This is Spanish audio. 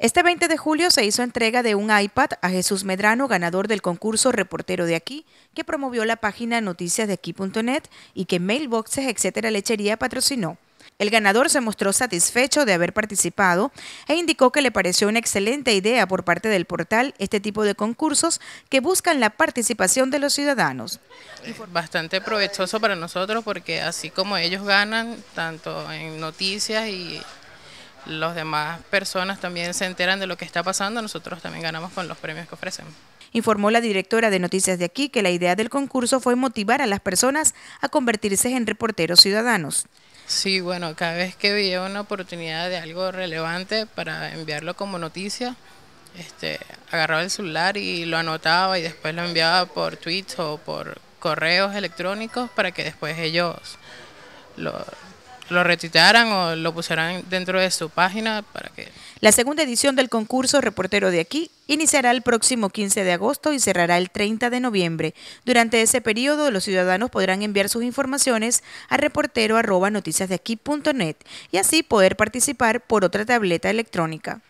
Este 20 de julio se hizo entrega de un iPad a Jesús Medrano, ganador del concurso Reportero de Aquí, que promovió la página noticiasdeaquí.net y que Mailboxes, etcétera, lechería patrocinó. El ganador se mostró satisfecho de haber participado e indicó que le pareció una excelente idea por parte del portal este tipo de concursos que buscan la participación de los ciudadanos. Bastante provechoso para nosotros porque así como ellos ganan, tanto en noticias y las demás personas también se enteran de lo que está pasando, nosotros también ganamos con los premios que ofrecen. Informó la directora de Noticias de aquí que la idea del concurso fue motivar a las personas a convertirse en reporteros ciudadanos. Sí, bueno, cada vez que veía una oportunidad de algo relevante para enviarlo como noticia, este, agarraba el celular y lo anotaba y después lo enviaba por tweets o por correos electrónicos para que después ellos lo lo retitaran o lo pusieran dentro de su página para que... La segunda edición del concurso Reportero de aquí iniciará el próximo 15 de agosto y cerrará el 30 de noviembre. Durante ese periodo, los ciudadanos podrán enviar sus informaciones a reportero y así poder participar por otra tableta electrónica.